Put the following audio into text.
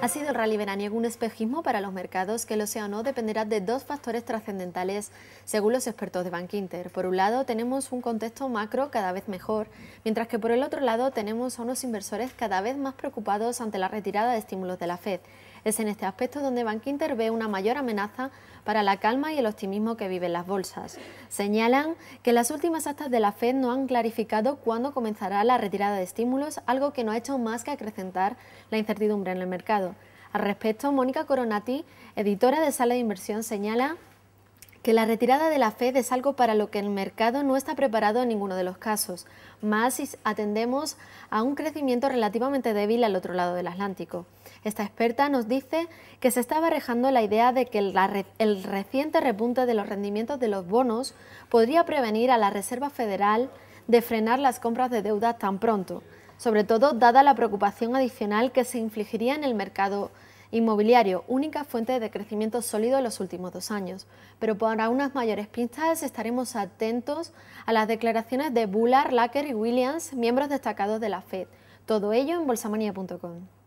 Ha sido el rally veraniego un espejismo para los mercados que lo sea o no dependerá de dos factores trascendentales según los expertos de Bank Inter. Por un lado tenemos un contexto macro cada vez mejor, mientras que por el otro lado tenemos a unos inversores cada vez más preocupados ante la retirada de estímulos de la Fed. Es en este aspecto donde Inter ve una mayor amenaza para la calma y el optimismo que viven las bolsas. Señalan que las últimas actas de la Fed no han clarificado cuándo comenzará la retirada de estímulos, algo que no ha hecho más que acrecentar la incertidumbre en el mercado. Al respecto, Mónica Coronati, editora de Sala de Inversión, señala que la retirada de la FED es algo para lo que el mercado no está preparado en ninguno de los casos, más si atendemos a un crecimiento relativamente débil al otro lado del Atlántico. Esta experta nos dice que se está barrejando la idea de que el, el reciente repunte de los rendimientos de los bonos podría prevenir a la Reserva Federal de frenar las compras de deuda tan pronto, sobre todo dada la preocupación adicional que se infligiría en el mercado inmobiliario, única fuente de crecimiento sólido en los últimos dos años. Pero para unas mayores pistas estaremos atentos a las declaraciones de Bullard, Lacker y Williams, miembros destacados de la Fed. Todo ello en bolsamania.com.